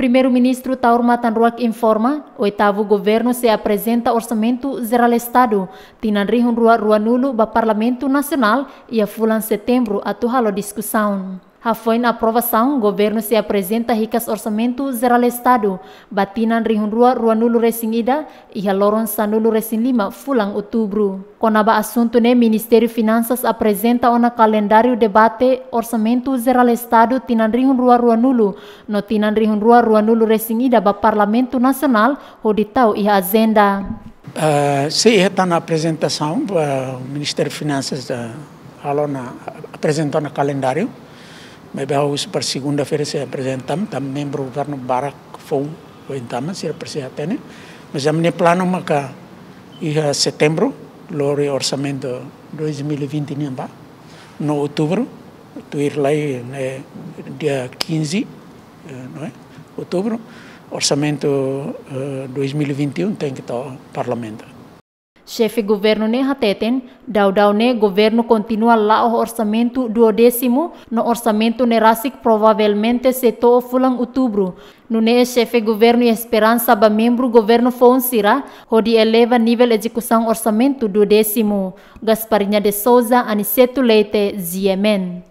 Primeiro-ministro Taur Matanruak informa, oitavo governo se apresenta orçamento geral Estado, tinanri rua nulu ba Parlamento Nacional e a fulan setembro a discussão. Foi na aprovação, o governo se apresenta ricas orçamento geral Estado, batinan rihunrua ruanulu resingida e a sanulu resin lima fulang outubro. Conaba assunto ne Ministério Finanças apresenta ona calendário debate orçamento geral Estado tinan rua ruanulu, no tinan rihunrua ruanulu resingida ba Parlamento Nacional, roditau e a Uh, ah, se está na apresentação, uh, o Ministério de Finanças uh, ah, alona, apresentou na calendário, Mebaus para segunda-feira se apresentam, também membro do governo barack foi o então se apresentando, mas a minha plano maca em setembro, o orçamento 2020 nem ba, no outubro, tu ir lá né, dia 15, eh, não é? Outubro, orçamento uh, eh, 2021 tem que estar parlamento. Chefe governo ne hateten, dau-dau ne governo continua lá o orçamento duodécimo no orçamento ne rasik provavelmente seto o fulang outubro. No ne chefe governo e esperança ba membro governo fonsira, hodi eleva nível execução orçamento duodécimo. Gasparinha de Souza, Aniceto Leite, Ziemen.